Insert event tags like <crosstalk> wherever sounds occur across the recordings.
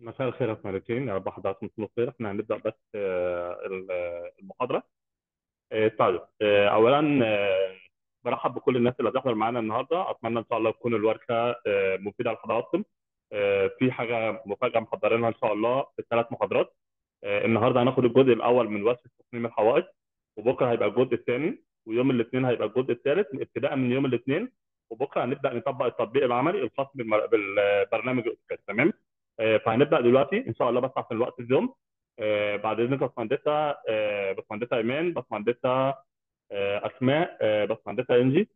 مساء الخير يا مرتين انا بحضرتك مساء الخير احنا هنبدا بس آه، المحاضره آه، طيب آه، اولا برحب بكل الناس اللي هتحضر معانا النهارده اتمنى ان شاء الله تكون الورشه مفيده لحضراتكم في حاجه مفاجاه محضرينها ان شاء الله في الثلاث محاضرات النهارده هناخد الجزء الاول من ورشه تصميم الحوائط وبكره هيبقى الجزء الثاني ويوم الاثنين هيبقى الجزء الثالث ابتداء من يوم الاثنين وبكره هنبدا نطبق التطبيق العملي الخاص بالبرنامج الاوتوكاد تمام آه، فهنبدا دلوقتي ان شاء الله بس عشان الوقت الزوم آه، بعد اذنك باشمهندسه آه، باشمهندسه ايمان باشمهندسه اسماء باشمهندسه انجي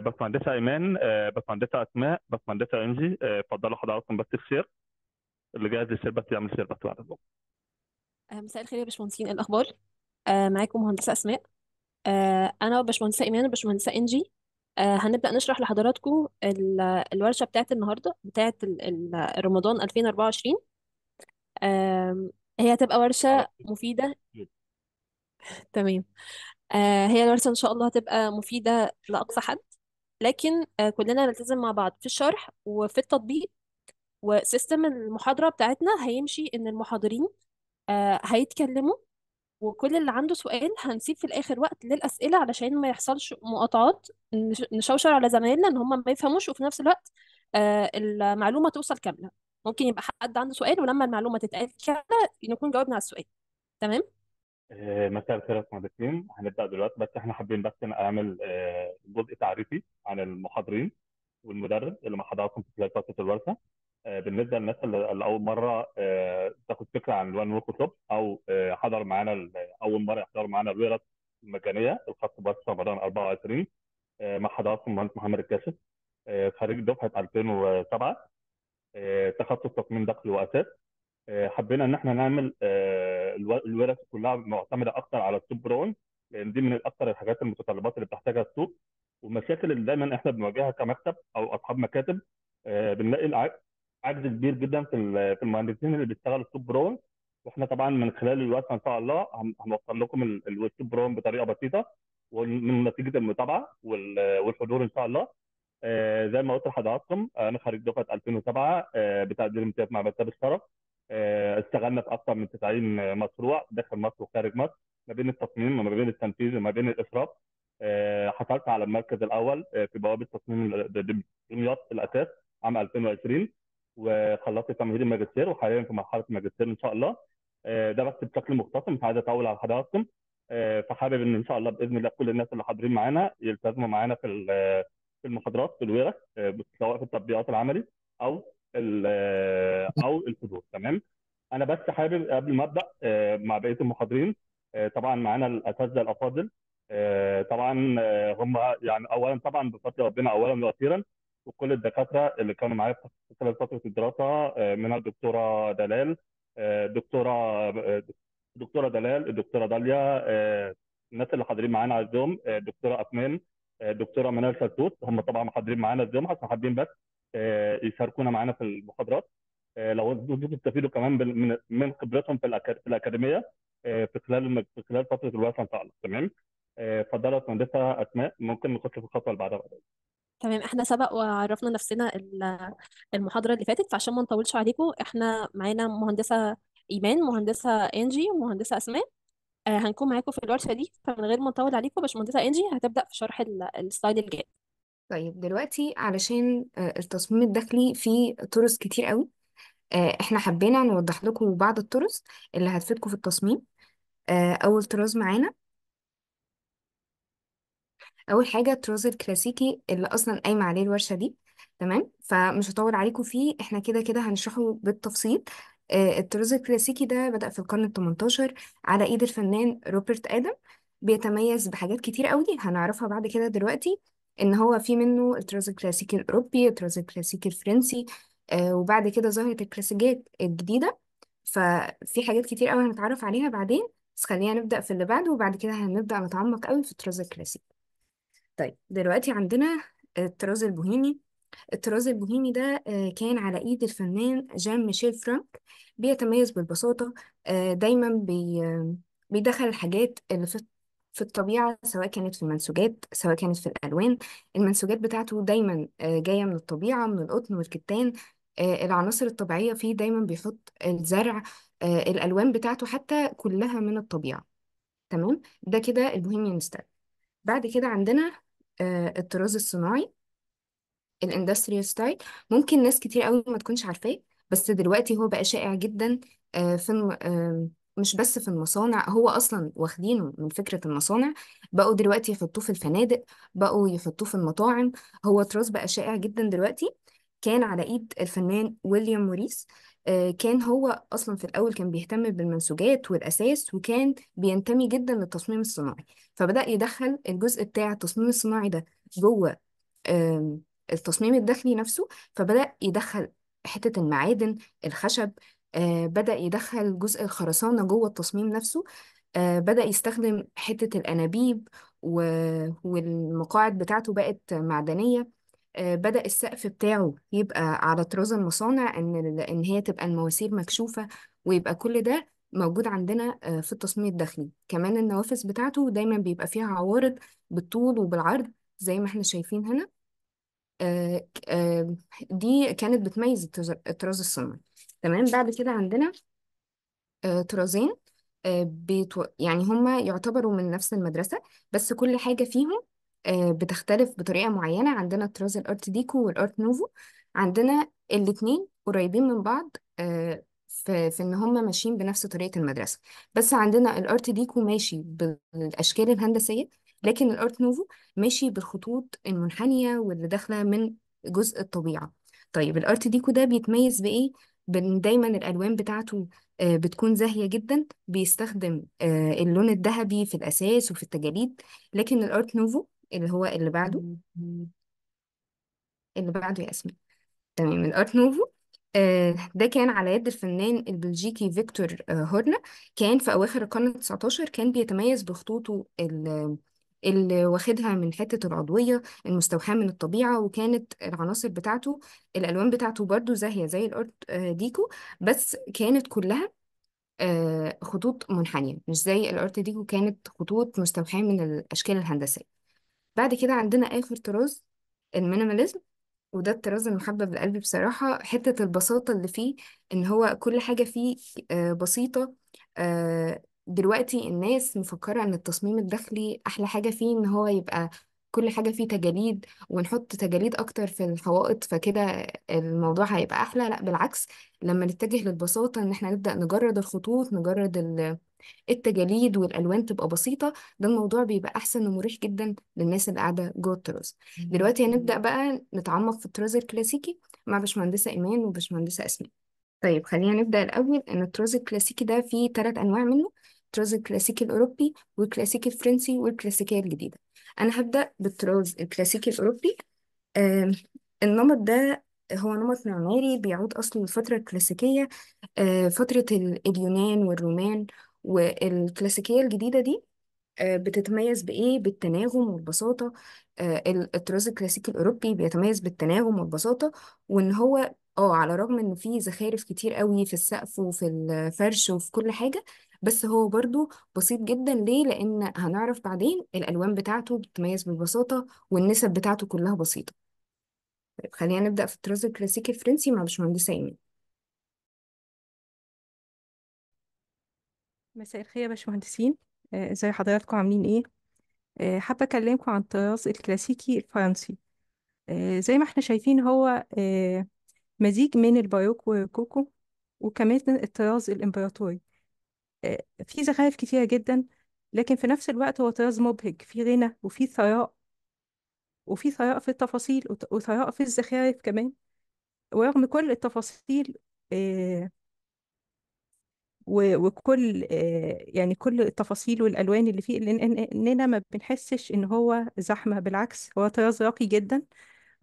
باشمهندسه ايمان باشمهندسه اسماء باشمهندسه انجي اتفضلوا حضراتكم بس الشير اللي جاهز بس يعمل بس بعد الزوم مساء الخير يا باشمهندسين إيه الاخبار معاكم مهندسه اسماء انا باشمهندسه ايمان باشمهندسه انجي آه، هنبدأ نشرح لحضراتكم الورشة بتاعت النهاردة بتاعت رمضان 2024 هي هتبقى ورشة مفيدة تمام آه، هي الورشة إن شاء الله هتبقى مفيدة لأقصى حد لكن آه، كلنا نلتزم مع بعض في الشرح وفي التطبيق وسيستم المحاضرة بتاعتنا هيمشي إن المحاضرين هيتكلموا وكل اللي عنده سؤال هنسيب في الاخر وقت للاسئله علشان ما يحصلش مقاطعات نشوشر على زمايلنا ان هم ما يفهموش وفي نفس الوقت آه، المعلومه توصل كامله ممكن يبقى حد عنده سؤال ولما المعلومه تتقال كامله نكون جاوبنا على السؤال تمام آه، مساء الخير يا باشمهندسين هنبدا دلوقتي بس احنا حابين بس اعمل آه، جزء تعريفي عن المحاضرين والمدرب اللي مع حضراتكم في خلال فتره الورشه آه، بالنسبه للناس اللي اول مره آه، تاخد فكره عن الوان ورك شوب او آه، حضر معانا اول مره يحضر معانا الورش المجانيه الخاصه بس رمضان 24 مع حضراتكم المهندس محمد الكاشف خريج دفعه 2007 تخصص تصميم دخل واساس حبينا ان احنا نعمل الورش كلها معتمده اكثر على التوب برون لان دي من اكثر الحاجات المتطلبات اللي بتحتاجها السوق والمشاكل اللي دايما احنا بنواجهها كمكتب او اصحاب مكاتب بنلاقي عجز كبير جدا في في المهندسين اللي بيشتغلوا التوب برون واحنا طبعا من خلال الوقفه ان شاء الله هنوصل لكم التوب برون بطريقه بسيطه ومن نتيجه المتابعه والحضور ان شاء الله آه، زي ما قلت لحضراتكم انا خريج دفعه 2007 آه، بتقدير امتياز مع مكتب الشرف آه، اشتغلنا في اكثر من 90 مشروع داخل مصر وخارج مصر ما بين التصميم وما بين التنفيذ وما بين الاشراف حصلت على المركز الاول في بوابه تصميم دمياط الاساس عام 2020 وخلصت تمهيد الماجستير وحاليا في مرحله الماجستير ان شاء الله آه، ده بس بشكل مختصر مش عايز اطول على حضراتكم آه، فحابب ان ان شاء الله باذن الله كل الناس اللي حاضرين معانا يلتزموا معانا في في المحاضرات في الورش آه، سواء في التطبيقات العملي او او الحضور تمام انا بس حابب قبل ما ابدا مع بقيه المحاضرين طبعا معانا الاساتذه الافاضل طبعا هم يعني اولا طبعا بفضل ربنا اولا واخيرا وكل الدكاتره اللي كانوا معايا خلال فتره الدراسه آه، منها الدكتوره دلال آه، دكتوره آه، دكتوره دلال الدكتوره داليا الناس اللي حاضرين معانا على الزوم الدكتوره اثمان الدكتوره منال فتوت هم طبعا حاضرين معانا الزوم عشان حابين بس يشاركونا معانا في المحاضرات لو انتم تستفيدوا كمان من خبرتهم في الاكاديميه في خلال في خلال فتره الوقت ان شاء الله تمام فضلت مهندسه اسماء ممكن نخش في الخطوه اللي بعدها تمام احنا سبق وعرفنا نفسنا المحاضرة اللي فاتت فعشان ما نطولش عليكم احنا معانا مهندسة إيمان مهندسة إنجي ومهندسة أسماء آه، هنكون معاكم في الورشة دي فمن غير ما نطول عليكم باشمهندسة إنجي هتبدأ في شرح السلايد الجاي طيب دلوقتي علشان آه، التصميم الداخلي فيه طرس كتير قوي آه، احنا حبينا نوضح لكم بعض الطرس اللي هتفيدكم في التصميم آه، اول طراز معانا اول حاجه الطراز الكلاسيكي اللي اصلا قايمه عليه الورشه دي تمام فمش هطول عليكم فيه احنا كده كده هنشرحه بالتفصيل آه، الطراز الكلاسيكي ده بدأ في القرن التمنتاشر على ايد الفنان روبرت آدم بيتميز بحاجات كتير قوي هنعرفها بعد كده دلوقتي ان هو في منه الطراز الكلاسيكي الاوروبي الطراز الكلاسيكي الفرنسي آه، وبعد كده ظهرت الكلاسيكيات الجديده ففي حاجات كتير قوي هنتعرف عليها بعدين بس خلينا نبدأ في اللي بعده وبعد كده هنبدأ نتعمق قوي في الطراز الكلاسيكي طيب دلوقتي عندنا الطراز البوهيمي الطراز البوهيمي ده آه، كان على ايد الفنان جان ميشيل فرانك بيتميز بالبساطة آه، دايما آه، بيدخل الحاجات اللي في في الطبيعة سواء كانت في المنسوجات سواء كانت في الألوان المنسوجات بتاعته دايما جاية من الطبيعة من القطن والكتان العناصر الطبيعية فيه دايما بيحط الزرع الألوان بتاعته حتى كلها من الطبيعة تمام ده كده البوهيميان ستايل بعد كده عندنا آه، الطراز الصناعي الاندستريال ستايل ممكن ناس كتير قوي ما تكونش عارفاه بس دلوقتي هو بقى شائع جدا آه، في الم- مش بس في المصانع هو اصلا واخدينه من فكره المصانع بقوا دلوقتي يحطوه في الفنادق بقوا يحطوه في المطاعم هو تراث بقى شائع جدا دلوقتي كان على ايد الفنان ويليام موريس آه، كان هو اصلا في الاول كان بيهتم بالمنسوجات والاساس وكان بينتمي جدا للتصميم الصناعي فبدا يدخل الجزء بتاع التصميم الصناعي ده جوه التصميم الداخلي نفسه فبدا يدخل حته المعادن الخشب آه، بدا يدخل جزء الخرسانه جوه التصميم نفسه آه، بدأ يستخدم حتة الأنابيب والمقاعد بتاعته بقت معدنية آه، بدأ السقف بتاعه يبقى على طراز المصانع إن إن هي تبقى المواسير مكشوفة ويبقى كل ده موجود عندنا آه، في التصميم الداخلي كمان النوافذ بتاعته دايما بيبقى فيها عوارض بالطول وبالعرض زي ما احنا شايفين هنا آه، دي كانت بتميز الطراز الصنعي تمام بعد كده عندنا طرازين بيتو... يعني هما يعتبروا من نفس المدرسة بس كل حاجة فيهم آه، بتختلف بطريقة معينة عندنا الطراز الارت ديكو والارت نوفو عندنا الاتنين قريبين من بعض آه، في ان هم ماشيين بنفس طريقة المدرسة بس عندنا الارت ديكو ماشي بالاشكال الهندسية لكن الارت نوفو ماشي بالخطوط المنحنية واللي داخلة من جزء الطبيعة طيب الارت ديكو ده بيتميز بايه بان دايما الالوان بتاعته آه، بتكون زاهية جدا بيستخدم اللون الذهبي في الاساس وفي التجاليد لكن الارت نوفو اللي هو اللي بعده اللي بعده يا أسماء تمام الارت آه، نوفو ده كان على يد الفنان البلجيكي فيكتور آه، هورنا كان في أواخر القرن ال19 كان بيتميز بخطوطه ال- اللي واخدها من حتة العضوية المستوحاة من الطبيعة وكانت العناصر بتاعته الألوان بتاعته برضو زاهية زي الأرت ديكو بس كانت كلها آه، خطوط منحنية مش زي الأرت ديكو كانت خطوط مستوحاة من الأشكال الهندسية بعد كده عندنا آخر طراز المينيماليزم وده الطراز المحبب لقلبي بصراحة حتة البساطة اللي فيه إن هو كل حاجة فيه آه، بسيطة آه، دلوقتي الناس مفكرة إن التصميم الداخلي أحلى حاجة فيه إن هو يبقى كل حاجة فيه تجاليد ونحط تجاليد أكتر في الحوائط فكده الموضوع هيبقى أحلى لا بالعكس لما نتجه للبساطة إن إحنا نبدأ نجرد الخطوط نجرد ال التجاليد والالوان تبقى بسيطه ده الموضوع بيبقى احسن ومريح جدا للناس اللي قاعده جوه الطراز دلوقتي هنبدا بقى نتعمق في الطراز الكلاسيكي مع باشمهندسه ايمان وباشمهندسه اسماء طيب خلينا نبدا الاول ان الطراز الكلاسيكي ده فيه ثلاث انواع منه الطراز الكلاسيكي الاوروبي والكلاسيكي الفرنسي والكلاسيكيه الجديده انا هبدا بالطراز الكلاسيكي الاوروبي آه النمط ده هو نمط معماري بيعود أصله للفترة الكلاسيكية آه، فترة اليونان والرومان والكلاسيكية الجديدة دي آه، بتتميز بإيه؟ بالتناغم والبساطة آه، الطراز الكلاسيكي الأوروبي بيتميز بالتناغم والبساطة وإن هو اه على الرغم إن فيه زخارف كتير قوي في السقف وفي الفرش وفي كل حاجة بس هو برضو بسيط جدا ليه؟ لأن هنعرف بعدين الألوان بتاعته بتتميز بالبساطة والنسب بتاعته كلها بسيطة طيب خلينا نبدأ في الطراز الكلاسيكي الفرنسي مع باشمهندس أيمن مساء الخير يا باشمهندسين ازاي آه، ازي حضراتكم عاملين ايه آه، حابه اكلمكم عن الطراز الكلاسيكي الفرنسي آه، زي ما احنا شايفين هو مزيج من الباروك والروكوكو وكمان الطراز الامبراطوري في زخارف كتيره جدا لكن في نفس الوقت هو طراز مبهج فيه غنى وفيه ثراء وفيه ثراء في التفاصيل وثراء في الزخارف كمان ورغم كل التفاصيل و- وكل آه، يعني كل التفاصيل والالوان اللي فيه لاننا اننا ما بنحسش ان هو زحمه بالعكس هو طراز راقي جدا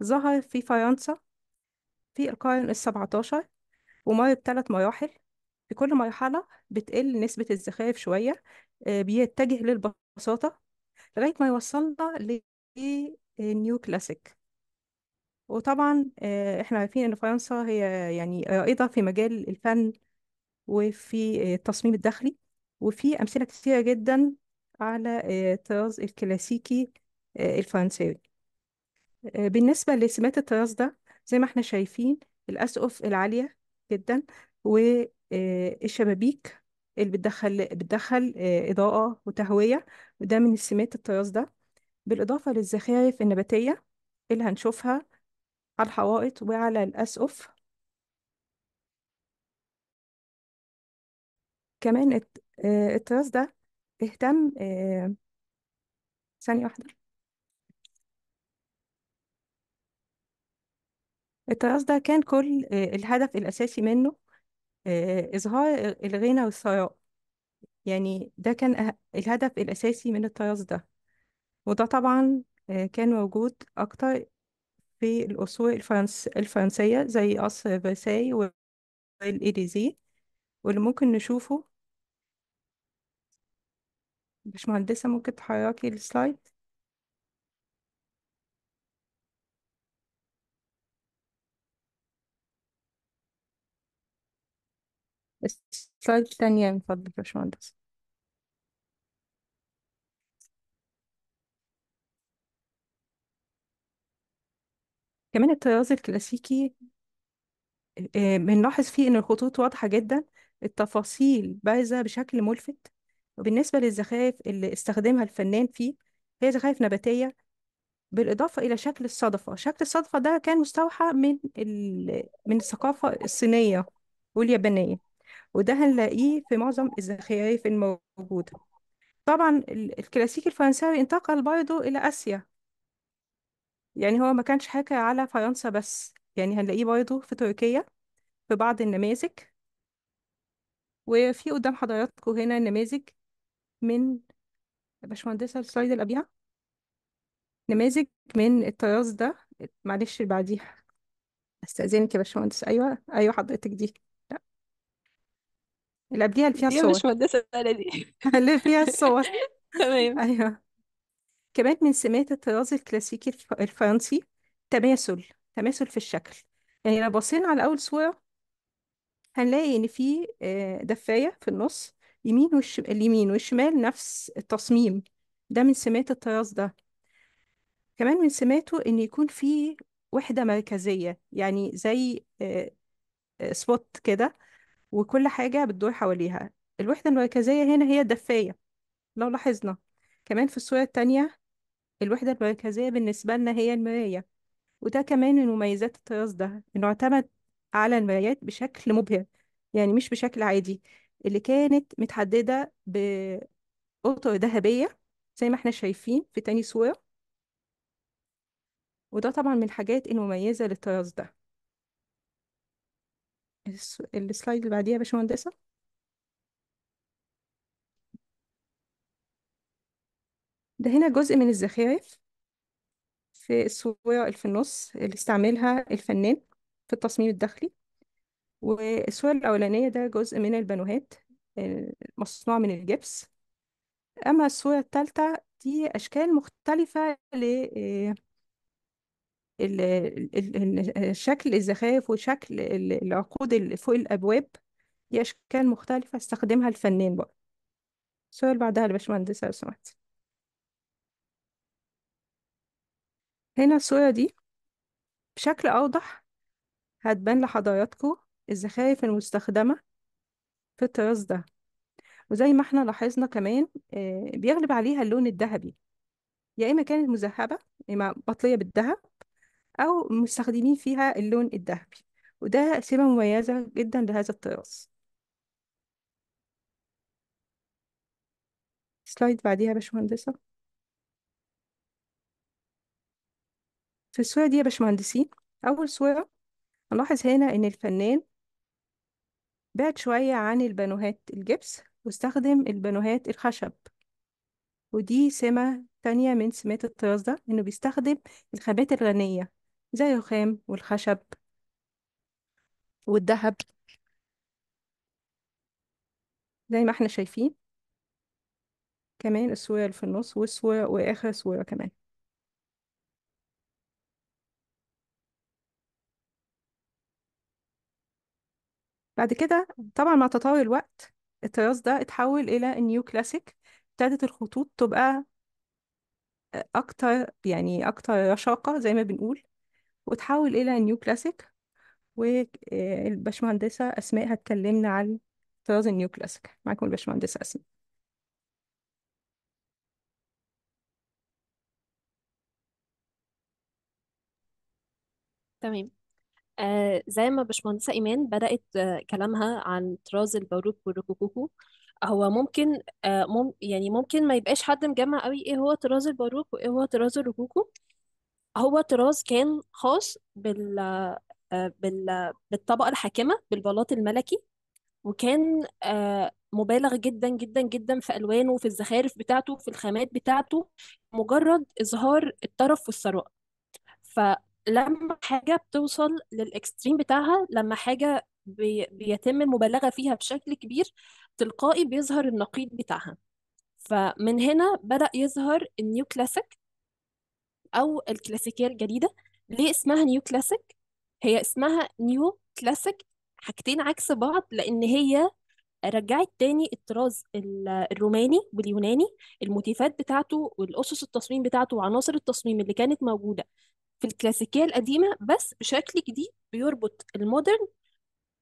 ظهر في فرنسا في القرن ال 17 ومر بثلاث مراحل في كل مرحله بتقل نسبه الزخارف شويه آه، بيتجه للبساطه لغايه ما يوصلنا لنيو آه، كلاسيك وطبعا احنا عارفين ان فرنسا هي يعني رائده في مجال الفن وفي آه، التصميم الداخلي وفي أمثلة كثيرة جدا على الطراز آه، الكلاسيكي آه، الفرنساوي بالنسبة لسمات الطراز ده زي ما احنا شايفين الأسقف العالية جدا والشبابيك اللي بتدخل بتدخل إضاءة وتهوية وده من سمات الطراز ده بالإضافة للزخارف النباتية اللي هنشوفها على الحوائط وعلى الأسقف كمان التراث آه، ده اهتم آه، ثانية واحدة التراث ده كان كل آه، الهدف الأساسي منه إظهار الغنى والثراء يعني ده كان الهدف الأساسي من التراث ده وده طبعا كان موجود أكتر في الأصول الفرنس الفرنسية زي قصر فرساي والإيليزيه واللي ممكن نشوفه باشمهندسة ممكن تحركي السلايد السلايد الثانية من يعني، فضلك يا باشمهندس كمان الطراز الكلاسيكي آه، بنلاحظ فيه إن الخطوط واضحة جدا التفاصيل بارزة بشكل ملفت وبالنسبة للزخارف اللي استخدمها الفنان فيه هي زخارف نباتية بالإضافة إلى شكل الصدفة شكل الصدفة ده كان مستوحى من ال... من الثقافة الصينية واليابانية وده هنلاقيه في معظم الزخارف الموجودة طبعا الكلاسيك الفرنساوي انتقل برضه إلى آسيا يعني هو ما كانش حاكي على فرنسا بس يعني هنلاقيه برضه في تركيا في بعض النماذج وفي قدام حضراتكم هنا نماذج من باشمهندسة السلايد اللي نماذج من الطراز ده معلش اللي بعديها استأذنك يا باشمهندس أيوه أيوه حضرتك دي لا اللي قبليها اللي فيها يا الصور باشمهندسة بلدي <laughs> اللي فيها الصور <laughs> تمام أيوه كمان من سمات الطراز الكلاسيكي الفرنسي تماثل تماثل في الشكل يعني لو بصينا على أول صورة هنلاقي إن في آه، دفاية في النص يمين وش اليمين والشمال نفس التصميم ده من سمات الطراز ده كمان من سماته إن يكون فيه وحدة مركزية يعني زي سبوت آه، آه، كده وكل حاجة بتدور حواليها الوحدة المركزية هنا هي الدفاية لو لاحظنا كمان في الصورة التانية الوحدة المركزية بالنسبة لنا هي المراية وده كمان من مميزات الطراز ده إنه اعتمد على المرايات بشكل مبهر يعني مش بشكل عادي اللي كانت متحددة بقطع ذهبية زي ما احنا شايفين في تاني صورة وده طبعا من الحاجات المميزة للطراز ده السلايد اللي بعديها يا باشمهندسة ده هنا جزء من الزخارف في الصورة اللي في النص اللي استعملها الفنان في التصميم الداخلي والصورة الأولانية ده جزء من البانوهات آه، مصنوع من الجبس أما الصورة الثالثة دي أشكال مختلفة ل آه، شكل الزخارف وشكل العقود اللي فوق الأبواب دي أشكال مختلفة استخدمها الفنان بقى الصورة اللي بعدها الباشمهندس لو سمحت هنا الصورة دي بشكل أوضح هتبان لحضراتكم الزخارف المستخدمة في الطراز ده وزي ما احنا لاحظنا كمان آه، بيغلب عليها اللون الذهبي يا إما كانت مذهبة إما مطلية بالذهب أو مستخدمين فيها اللون الذهبي وده سمة مميزة جدا لهذا الطراز سلايد بعديها يا باشمهندسة في الصورة دي يا باشمهندسين أول صورة هنلاحظ هنا إن الفنان بعد شوية عن البانوهات الجبس واستخدم البانوهات الخشب ودي سمة تانية من سمات الطراز ده إنه بيستخدم الخامات الغنية زي الرخام والخشب والذهب زي ما احنا شايفين كمان الصورة اللي في النص والصورة وآخر صورة كمان بعد كده طبعا مع تطاول الوقت الطراز ده اتحول إلى النيو كلاسيك ابتدت الخطوط تبقى آه، أكتر يعني أكتر رشاقة زي ما بنقول وتحول إلى النيو كلاسيك والباشمهندسه آه، أسماء هتكلمنا عن طراز النيو كلاسيك معاكم الباشمهندسه أسماء تمام آه، زي ما باشمهندسة إيمان بدأت آه، كلامها عن طراز الباروك والروكوكو هو ممكن آه، مم يعني ممكن ما يبقاش حد مجمع قوي إيه هو طراز الباروك وإيه هو طراز الروكوكو هو طراز كان خاص بال بال بالطبقة الحاكمة بالبلاط الملكي وكان مبالغ جدا جدا جدا في ألوانه في الزخارف بتاعته في الخامات بتاعته مجرد إظهار الطرف والثراء ف لما حاجة بتوصل للإكستريم بتاعها لما حاجة بيتم المبالغة فيها بشكل كبير تلقائي بيظهر النقيض بتاعها فمن هنا بدأ يظهر النيو كلاسيك أو الكلاسيكية الجديدة ليه اسمها نيو كلاسيك؟ هي اسمها نيو كلاسيك حاجتين عكس بعض لأن هي رجعت تاني الطراز الروماني واليوناني الموتيفات بتاعته والأسس التصميم بتاعته وعناصر التصميم اللي كانت موجودة في الكلاسيكية القديمة بس بشكل جديد بيربط المودرن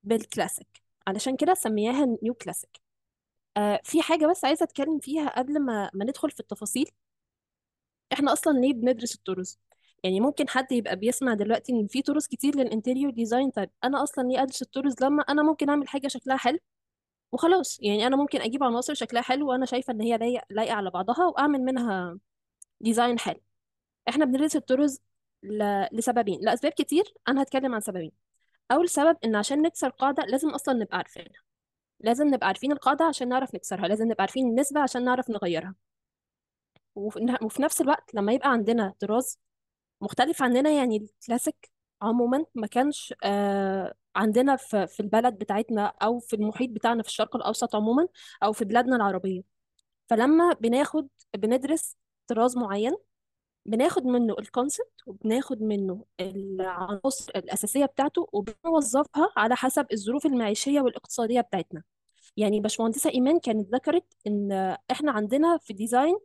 بالكلاسيك علشان كده سمياها نيو كلاسيك آه في حاجة بس عايزة أتكلم فيها قبل ما, ما ندخل في التفاصيل إحنا أصلا ليه بندرس الطرز يعني ممكن حد يبقى بيسمع دلوقتي إن في طرز كتير للإنتيريور ديزاين طيب أنا أصلا ليه أدرس الطرز لما أنا ممكن أعمل حاجة شكلها حلو وخلاص يعني أنا ممكن أجيب عناصر شكلها حلو وأنا شايفة إن هي لايقة على بعضها وأعمل منها ديزاين حلو إحنا بندرس الطرز ل... لسببين لأسباب كتير أنا هتكلم عن سببين أول سبب إن عشان نكسر قاعدة لازم أصلا نبقى عارفينها لازم نبقى عارفين القاعدة عشان نعرف نكسرها لازم نبقى عارفين النسبة عشان نعرف نغيرها وفي نفس الوقت لما يبقى عندنا طراز مختلف عننا يعني الكلاسيك عموما ما كانش آه عندنا في, في البلد بتاعتنا أو في المحيط بتاعنا في الشرق الأوسط عموما أو في بلادنا العربية فلما بناخد بندرس طراز معين بناخد منه الكونسبت وبناخد منه العناصر الأساسية بتاعته وبنوظفها على حسب الظروف المعيشية والاقتصادية بتاعتنا يعني باشمهندسة إيمان كانت ذكرت إن إحنا عندنا في ديزاين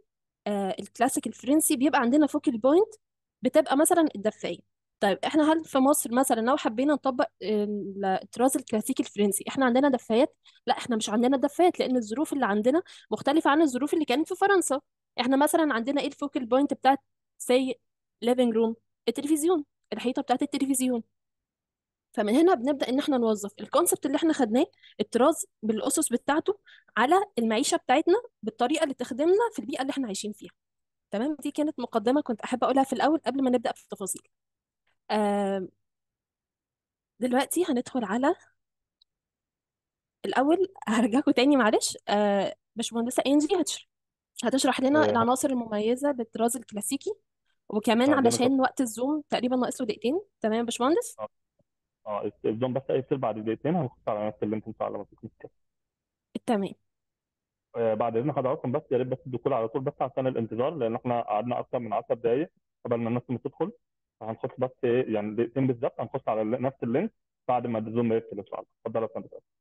الكلاسيك الفرنسي بيبقى عندنا فوكل بوينت بتبقى مثلا الدفاية طيب إحنا هل في مصر مثلا لو حبينا نطبق الطراز الكلاسيكي الفرنسي إحنا عندنا دفايات؟ لا إحنا مش عندنا دفايات لأن الظروف اللي عندنا مختلفة عن الظروف اللي كانت في فرنسا إحنا مثلا عندنا إيه الفوكل بوينت بتاعت سي ليفنج روم التلفزيون الحيطه بتاعت التلفزيون فمن هنا بنبدا ان احنا نوظف الكونسبت اللي احنا خدناه الطراز بالاسس بتاعته على المعيشه بتاعتنا بالطريقه اللي تخدمنا في البيئه اللي احنا عايشين فيها تمام دي كانت مقدمه كنت احب اقولها في الاول قبل ما نبدا في التفاصيل دلوقتي هندخل على الاول هرجعكم تاني معلش آه، باشمهندسه انجي هتشرح هتشرح لنا آه. العناصر المميزه للطراز الكلاسيكي وكمان اه علشان أوي. وقت الزوم تقريبا ناقصه دقيقتين تمام يا باشمهندس اه اه الزوم بس هيقفل بعد دقيقتين هنخش على نفس ان شاء الله ما فيش تمام آه، بعد اذن حضراتكم بس يا ريت بس الدخول على طول بس عشان الانتظار لان احنا قعدنا اكثر من 10 دقائق قبل ما الناس تدخل فهنخش بس ايه يعني دقيقتين بالظبط هنخش على نفس اللينك بعد ما الزوم يقفل ان شاء الله اتفضل يا فندم